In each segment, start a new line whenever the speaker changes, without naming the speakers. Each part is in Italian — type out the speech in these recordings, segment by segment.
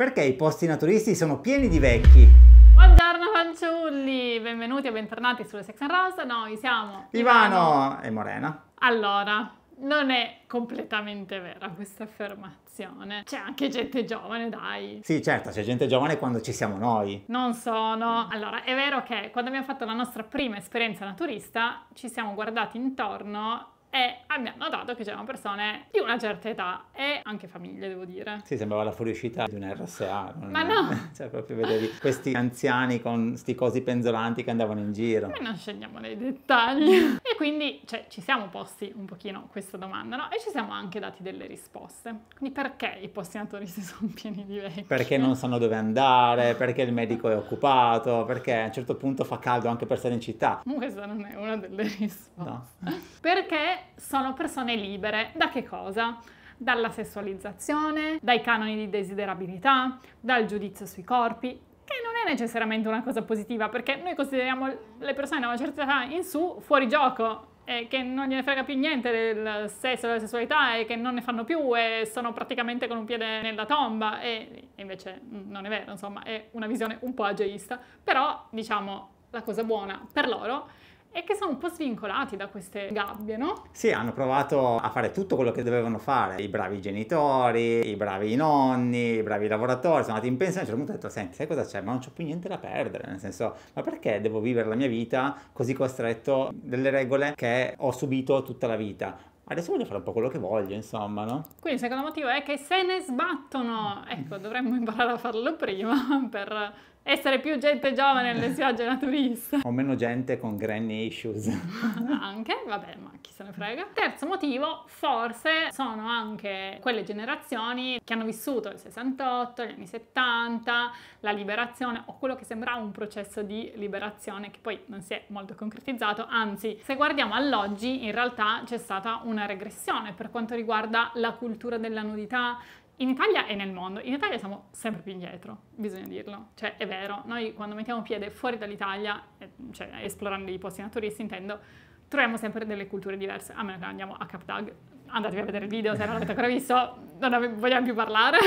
Perché i posti naturisti sono pieni di vecchi?
Buongiorno fanciulli, benvenuti e bentornati sulle Sex and Rose, noi siamo Ivano, Ivano
e Morena.
Allora, non è completamente vera questa affermazione. C'è anche gente giovane, dai.
Sì, certo, c'è gente giovane quando ci siamo noi.
Non sono. Allora, è vero che quando abbiamo fatto la nostra prima esperienza naturista ci siamo guardati intorno e abbiamo notato che c'erano persone di una certa età e anche famiglie, devo dire.
Sì, sembrava la fuoriuscita di un RSA. Ma è... no! cioè, proprio vedevi questi anziani con sti cosi penzolanti che andavano in giro. Ma
non scendiamo nei dettagli. e quindi, cioè, ci siamo posti un pochino questa domanda, no? E ci siamo anche dati delle risposte. Quindi perché i postinatori si sono pieni di vecchi? Perché
non sanno dove andare, perché il medico è occupato, perché a un certo punto fa caldo anche per stare in
città. Ma Questa non è una delle risposte. No. perché sono persone libere da che cosa? Dalla sessualizzazione, dai canoni di desiderabilità, dal giudizio sui corpi, che non è necessariamente una cosa positiva perché noi consideriamo le persone da una certa età in su fuori gioco e che non gliene frega più niente del sesso, e della sessualità e che non ne fanno più e sono praticamente con un piede nella tomba e invece non è vero, insomma, è una visione un po' ageista, però diciamo la cosa buona per loro e che sono un po' svincolati da queste gabbie, no?
Sì, hanno provato a fare tutto quello che dovevano fare, i bravi genitori, i bravi nonni, i bravi lavoratori, sono andati in pensione, a un certo punto ho detto, senti, sai cosa c'è? Ma non c'ho più niente da perdere, nel senso, ma perché devo vivere la mia vita così costretto delle regole che ho subito tutta la vita? adesso voglio fare un po' quello che voglio, insomma, no?
Quindi il secondo motivo è che se ne sbattono. Ecco, dovremmo imparare a farlo prima per essere più gente giovane nelle spiagge naturiste. O
meno gente con granny issues.
anche, vabbè, ma chi se ne frega. Terzo motivo, forse sono anche quelle generazioni che hanno vissuto il 68, gli anni 70, la liberazione o quello che sembrava un processo di liberazione che poi non si è molto concretizzato, anzi, se guardiamo all'oggi, in realtà c'è stata una regressione per quanto riguarda la cultura della nudità, in Italia e nel mondo, in Italia siamo sempre più indietro, bisogna dirlo, cioè è vero, noi quando mettiamo piede fuori dall'Italia, eh, cioè esplorando dei posti naturisti intendo, troviamo sempre delle culture diverse, a meno che andiamo a Cap Dag, andatevi a vedere il video se non l'avete ancora visto, non vogliamo più parlare.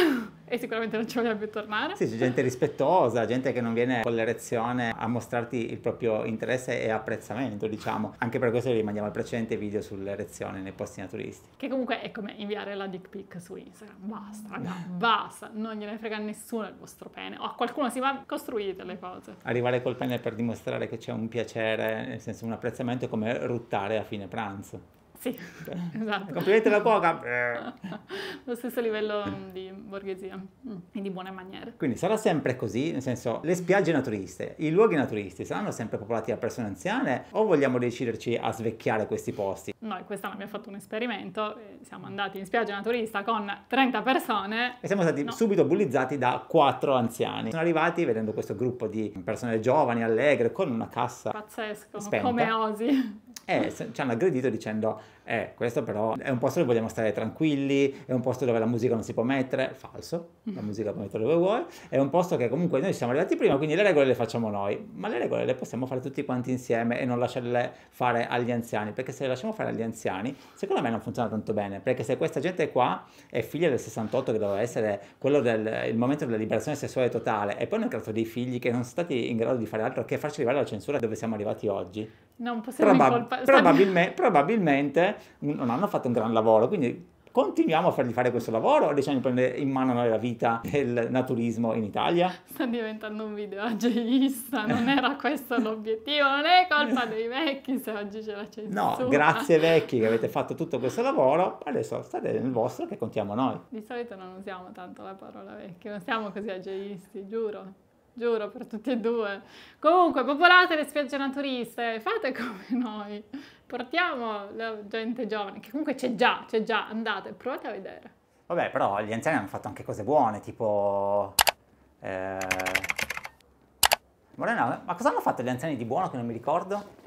e sicuramente non ci vorrebbe tornare. Sì, c'è gente
rispettosa, gente che non viene con l'erezione a mostrarti il proprio interesse e apprezzamento, diciamo. Anche per questo rimandiamo al precedente video sull'erezione nei posti naturisti.
Che comunque è come inviare la dick pic su Instagram. Basta, raga, basta, non gliene frega nessuno il vostro pene. O a qualcuno si va, costruite le cose.
Arrivare col pene per dimostrare che c'è un piacere, nel senso un apprezzamento, è come ruttare a fine pranzo.
Sì, esatto. Complimenti alla
cuoca.
Lo stesso livello di borghesia mm, e di buone maniere.
Quindi sarà sempre così, nel senso, le spiagge naturiste, i luoghi naturisti saranno sempre popolati da persone anziane o vogliamo deciderci a svecchiare questi posti?
Noi quest'anno abbiamo fatto un esperimento, siamo andati in spiaggia naturista con 30 persone. E siamo stati no.
subito bullizzati da 4 anziani. Sono arrivati vedendo questo gruppo di persone giovani, allegre, con una cassa
Pazzesco, spenta. come osi.
E eh, ci hanno aggredito dicendo, eh, questo però è un posto dove vogliamo stare tranquilli, è un posto dove la musica non si può mettere, falso, la mm. musica può mettere dove vuoi, è un posto che comunque noi siamo arrivati prima, quindi le regole le facciamo noi, ma le regole le possiamo fare tutti quanti insieme e non lasciarle fare agli anziani, perché se le lasciamo fare agli anziani, secondo me non funziona tanto bene, perché se questa gente qua è figlia del 68 che doveva essere quello del momento della liberazione sessuale totale e poi hanno creato dei figli che non sono stati in grado di fare altro che farci arrivare alla censura dove siamo arrivati oggi.
Non possiamo Probab- probabilmente,
probabilmente non hanno fatto un gran lavoro, quindi continuiamo a fargli fare questo lavoro o riusciamo a prendere in mano noi la vita del naturismo in Italia?
Sta diventando un videoageista, non era questo l'obiettivo, non è colpa dei vecchi se oggi ce la censura. No, grazie
vecchi che avete fatto tutto questo lavoro, adesso state nel vostro che contiamo noi.
Di solito non usiamo tanto la parola vecchio, non siamo così ageisti, giuro giuro per tutti e due. Comunque, popolate le spiagge naturiste, fate come noi, portiamo la gente giovane, che comunque c'è già, c'è già, andate, provate a vedere.
Vabbè, però gli anziani hanno fatto anche cose buone, tipo... Eh... Morena, ma cosa hanno fatto gli anziani di buono che non mi ricordo?